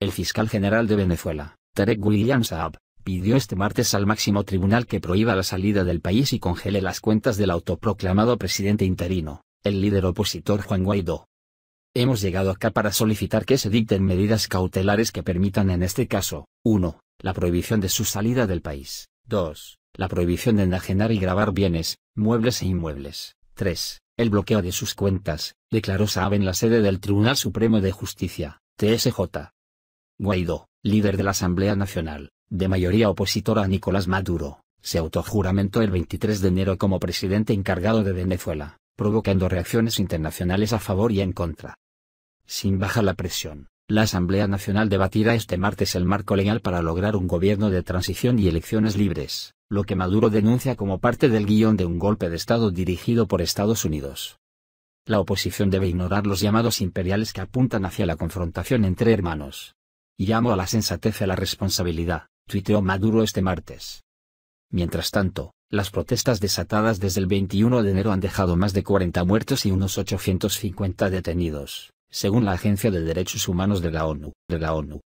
El fiscal general de Venezuela, Tarek William Saab, pidió este martes al máximo tribunal que prohíba la salida del país y congele las cuentas del autoproclamado presidente interino, el líder opositor Juan Guaidó. Hemos llegado acá para solicitar que se dicten medidas cautelares que permitan en este caso, 1. La prohibición de su salida del país. 2. La prohibición de enajenar y grabar bienes, muebles e inmuebles. 3. El bloqueo de sus cuentas, declaró Saab en la sede del Tribunal Supremo de Justicia, TSJ. Guaidó, líder de la Asamblea Nacional, de mayoría opositora a Nicolás Maduro, se autojuramentó el 23 de enero como presidente encargado de Venezuela, provocando reacciones internacionales a favor y en contra. Sin bajar la presión, la Asamblea Nacional debatirá este martes el marco legal para lograr un gobierno de transición y elecciones libres, lo que Maduro denuncia como parte del guión de un golpe de Estado dirigido por Estados Unidos. La oposición debe ignorar los llamados imperiales que apuntan hacia la confrontación entre hermanos, Llamo a la sensatez a la responsabilidad, tuiteó Maduro este martes. Mientras tanto, las protestas desatadas desde el 21 de enero han dejado más de 40 muertos y unos 850 detenidos, según la Agencia de Derechos Humanos de la ONU. De la ONU.